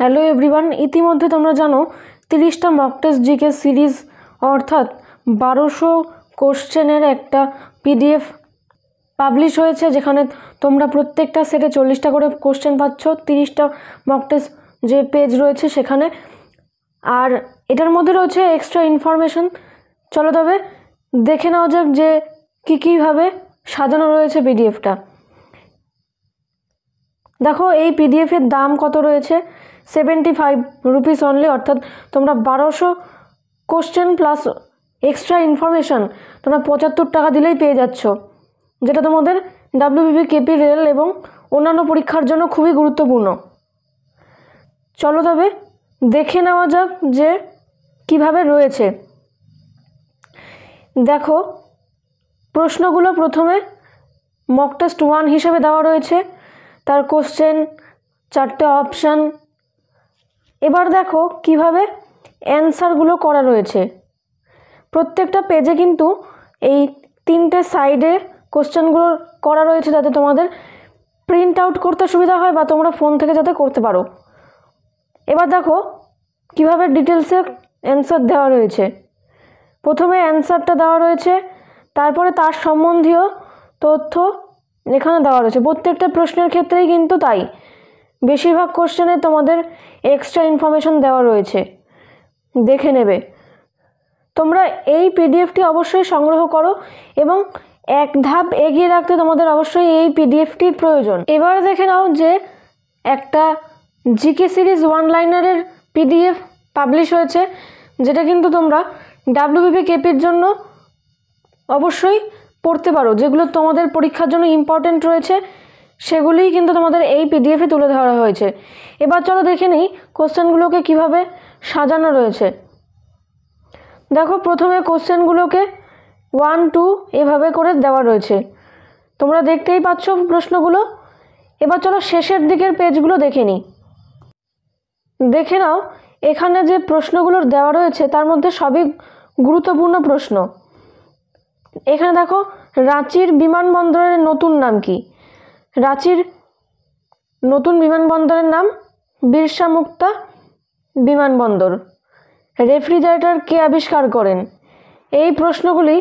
hello everyone ইতিমধ্যে তোমরা জানো তিরিশটা মকটেস জিকে সিরিজ অর্থাৎ বারোশো কোশ্চেনের একটা পিডিএফ পাবলিশ হয়েছে যেখানে তোমরা প্রত্যেকটা সেটে চল্লিশটা করে কোশ্চেন পাচ্ছ তিরিশটা মকটেস যে পেজ রয়েছে সেখানে আর এটার মধ্যে রয়েছে এক্সট্রা ইনফরমেশন চলো তবে দেখে নেওয়া যাক যে কী কীভাবে সাজানো রয়েছে পিডিএফটা দেখো এই পিডিএফের দাম কত রয়েছে সেভেন্টি ফাইভ রুপিস অনলি অর্থাৎ তোমরা বারোশো কোশ্চেন প্লাস এক্সট্রা ইনফরমেশান তোমরা পঁচাত্তর টাকা দিলেই পেয়ে যাচ্ছ যেটা তোমাদের ডাব্লিউবিবি কেপি রেল এবং অন্যান্য পরীক্ষার জন্য খুবই গুরুত্বপূর্ণ চলো তবে দেখে নেওয়া যাক যে কিভাবে রয়েছে দেখো প্রশ্নগুলো প্রথমে মক টেস্ট ওয়ান হিসেবে দেওয়া রয়েছে তার কোশ্চেন চারটে অপশান এবার দেখো কিভাবে অ্যান্সারগুলো করা রয়েছে প্রত্যেকটা পেজে কিন্তু এই তিনটে সাইডে কোশ্চেনগুলো করা রয়েছে যাতে তোমাদের প্রিন্ট আউট করতে সুবিধা হয় বা তোমরা ফোন থেকে যাতে করতে পারো এবার দেখো কিভাবে ডিটেলসে অ্যান্সার দেওয়া রয়েছে প্রথমে অ্যান্সারটা দেওয়া রয়েছে তারপরে তার সম্বন্ধীয় তথ্য এখানে দেওয়া রয়েছে প্রত্যেকটা প্রশ্নের ক্ষেত্রেই কিন্তু তাই বেশিরভাগ কোশ্চেনে তোমাদের এক্সট্রা ইনফরমেশন দেওয়া রয়েছে দেখে নেবে তোমরা এই পিডিএফটি অবশ্যই সংগ্রহ করো এবং এক ধাপ এগিয়ে রাখতে তোমাদের অবশ্যই এই পিডিএফটির প্রয়োজন এবার দেখে নাও যে একটা জিকে সিরিজ ওয়ান লাইনারের পিডিএফ পাবলিশ হয়েছে যেটা কিন্তু তোমরা ডাব্লিউবিপি কেপির জন্য অবশ্যই পড়তে পারো যেগুলো তোমাদের পরীক্ষার জন্য ইম্পর্ট্যান্ট রয়েছে সেগুলিই কিন্তু তোমাদের এই পিডিএফে তুলে ধরা হয়েছে এবার চলো দেখে নিই কোশ্চেনগুলোকে কিভাবে সাজানো রয়েছে দেখো প্রথমে কোশ্চেনগুলোকে ওয়ান টু এভাবে করে দেওয়া রয়েছে তোমরা দেখতেই পাচ্ছ প্রশ্নগুলো এবার চলো শেষের দিকের পেজগুলো দেখে নিই দেখে নাও এখানে যে প্রশ্নগুলো দেওয়া রয়েছে তার মধ্যে সবই গুরুত্বপূর্ণ প্রশ্ন এখানে দেখো রাঁচির বিমানবন্দরের নতুন নাম কী রাঁচির নতুন বিমানবন্দরের নাম বিরসা মুক্তা বিমানবন্দর রেফ্রিজারেটর কে আবিষ্কার করেন এই প্রশ্নগুলি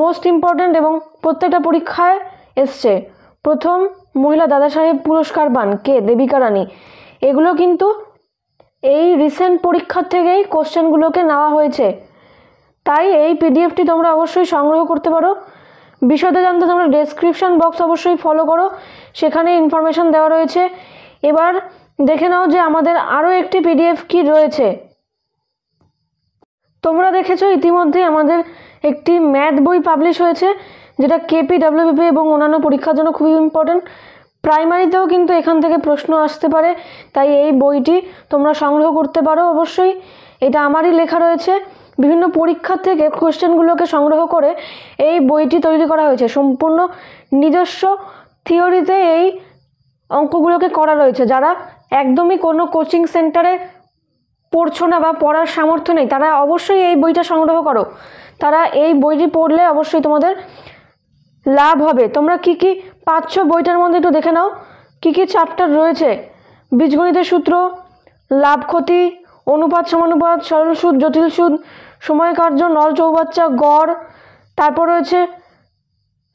মোস্ট ইম্পর্ট্যান্ট এবং প্রত্যেকটা পরীক্ষায় এসছে প্রথম মহিলা দাদা সাহেব পুরস্কার পান কে দেবিকা রানী এগুলো কিন্তু এই রিসেন্ট পরীক্ষার থেকেই কোশ্চেনগুলোকে নেওয়া হয়েছে তাই এই পিডিএফটি তোমরা অবশ্যই সংগ্রহ করতে পারো বিশদে জানতে তোমরা ডেসক্রিপশান বক্স অবশ্যই ফলো করো সেখানে ইনফরমেশান দেওয়া রয়েছে এবার দেখে নাও যে আমাদের আরও একটি পিডিএফ কি রয়েছে তোমরা দেখেছো ইতিমধ্যে আমাদের একটি ম্যাথ বই পাবলিশ হয়েছে যেটা কেপি ডাব্লিউবিপি এবং অন্যান্য পরীক্ষার জন্য খুবই ইম্পর্ট্যান্ট প্রাইমারিতেও কিন্তু এখান থেকে প্রশ্ন আসতে পারে তাই এই বইটি তোমরা সংগ্রহ করতে পারো অবশ্যই এটা আমারই লেখা রয়েছে বিভিন্ন পরীক্ষা থেকে কোয়েশ্চেনগুলোকে সংগ্রহ করে এই বইটি তৈরি করা হয়েছে সম্পূর্ণ নিজস্ব থিওরিতে এই অঙ্কগুলোকে করা রয়েছে যারা একদমই কোনো কোচিং সেন্টারে পড়ছো না বা পড়ার সামর্থ্য নেই তারা অবশ্যই এই বইটা সংগ্রহ করো তারা এই বইটি পড়লে অবশ্যই তোমাদের লাভ হবে তোমরা কি কি পাচ্ছ বইটার মধ্যে একটু দেখে নাও কি কি চ্যাপ্টার রয়েছে বীজগণিতের সূত্র লাভ ক্ষতি অনুপাত সমানুপাত সরল সুদ জটিল সুদ সময় কার্য নল চৌবাচ্চা গড় তারপর রয়েছে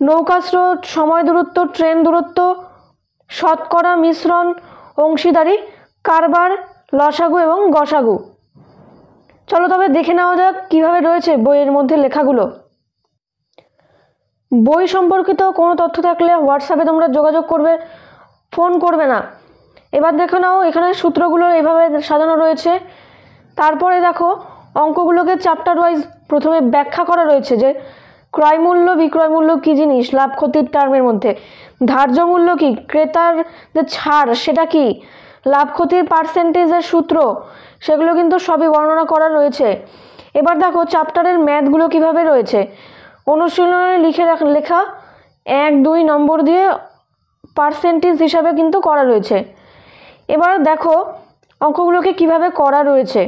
নৌকা স্রোত সময় দূরত্ব ট্রেন দূরত্ব শতকরা মিশ্রণ অংশীদারি কারবার লসাগু এবং গসাগু চলো তবে দেখে নেওয়া যাক কীভাবে রয়েছে বইয়ের মধ্যে লেখাগুলো বই সম্পর্কিত কোনো তথ্য থাকলে হোয়াটসঅ্যাপে তোমরা যোগাযোগ করবে ফোন করবে না এবার দেখে নাও এখানে সূত্রগুলো এভাবে সাজানো রয়েছে তারপরে দেখো অঙ্কগুলোকে চ্যাপ্টার ওয়াইজ প্রথমে ব্যাখ্যা করা রয়েছে যে ক্রয় মূল্য বিক্রয় মূল্য কী জিনিস লাভ ক্ষতির টার্মের মধ্যে ধার্য মূল্য কী ক্রেতার যে ছাড় সেটা কি লাভ ক্ষতির পার্সেন্টেজের সূত্র সেগুলো কিন্তু সবই বর্ণনা করা রয়েছে এবার দেখো চ্যাপ্টারের ম্যাথগুলো কিভাবে রয়েছে অনুশীলনে লিখে লেখা এক দুই নম্বর দিয়ে পার্সেন্টেজ হিসাবে কিন্তু করা রয়েছে এবার দেখো অঙ্কগুলোকে কিভাবে করা রয়েছে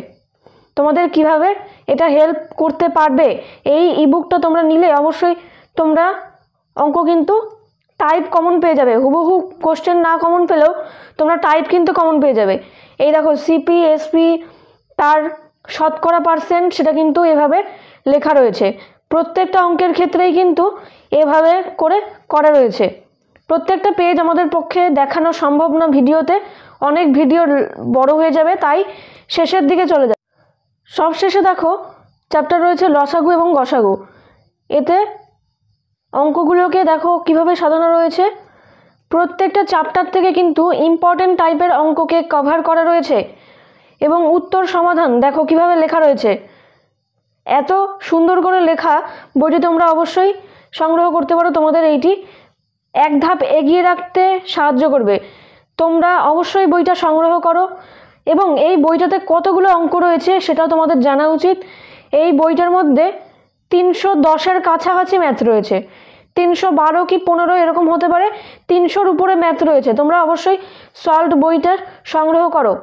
তোমাদের কিভাবে এটা হেল্প করতে পারবে এই ইবুকটা তোমরা নিলে অবশ্যই তোমরা অঙ্ক কিন্তু টাইপ কমন পেয়ে যাবে হুবহু কোশ্চেন না কমন পেলেও তোমরা টাইপ কিন্তু কমন পেয়ে যাবে এই দেখো সিপি এসপি তার শতকরা পার্সেন্ট সেটা কিন্তু এভাবে লেখা রয়েছে প্রত্যেকটা অঙ্কের ক্ষেত্রেই কিন্তু এভাবে করে করা রয়েছে প্রত্যেকটা পেজ আমাদের পক্ষে দেখানো সম্ভব না ভিডিওতে অনেক ভিডিও বড় হয়ে যাবে তাই শেষের দিকে চলে যাবে সবশেষে দেখো চ্যাপ্টার রয়েছে লসাগু এবং গসাগু এতে অঙ্কগুলোকে দেখো কিভাবে সাজানো রয়েছে প্রত্যেকটা চ্যাপ্টার থেকে কিন্তু ইম্পর্টেন্ট টাইপের অঙ্ককে কভার করা রয়েছে এবং উত্তর সমাধান দেখো কিভাবে লেখা রয়েছে এত সুন্দর করে লেখা বইটি তোমরা অবশ্যই সংগ্রহ করতে পারো তোমাদের এইটি এক ধাপ এগিয়ে রাখতে সাহায্য করবে তোমরা অবশ্যই বইটা সংগ্রহ করো এবং এই বইটাতে কতগুলো অঙ্ক রয়েছে সেটাও তোমাদের জানা উচিত এই বইটার মধ্যে তিনশো দশের কাছাকাছি ম্যাথ রয়েছে তিনশো বারো কি পনেরো এরকম হতে পারে তিনশোর উপরে ম্যাথ রয়েছে তোমরা অবশ্যই সল্ট বইটার সংগ্রহ করো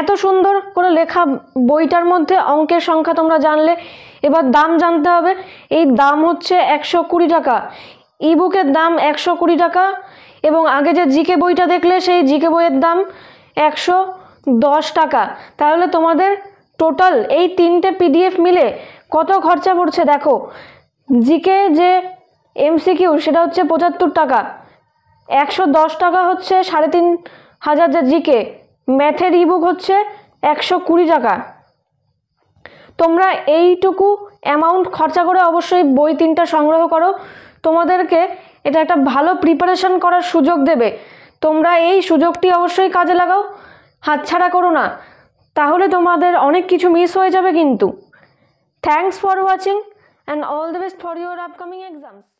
এত সুন্দর করে লেখা বইটার মধ্যে অঙ্কের সংখ্যা তোমরা জানলে এবার দাম জানতে হবে এই দাম হচ্ছে একশো কুড়ি টাকা ইবুকের দাম একশো কুড়ি টাকা এবং আগে যে জিকে বইটা দেখলে সেই জিকে বইয়ের দাম একশো দশ টাকা তাহলে তোমাদের টোটাল এই তিনটে পিডিএফ মিলে কত খরচা পড়ছে দেখো জিকে যে এমসিকিউ সেটা হচ্ছে পঁচাত্তর টাকা একশো দশ টাকা হচ্ছে সাড়ে তিন হাজার যা জিকে ম্যাথের ইবুক হচ্ছে একশো কুড়ি টাকা তোমরা এইটুকু অ্যামাউন্ট খরচা করে অবশ্যই বই তিনটা সংগ্রহ করো তোমাদেরকে এটা একটা ভালো প্রিপারেশন করার সুযোগ দেবে তোমরা এই সুযোগটি অবশ্যই কাজে লাগাও হাতছাড়া করো না তাহলে তোমাদের অনেক কিছু মিস হয়ে যাবে কিন্তু thanks for watching and all the best for your upcoming exams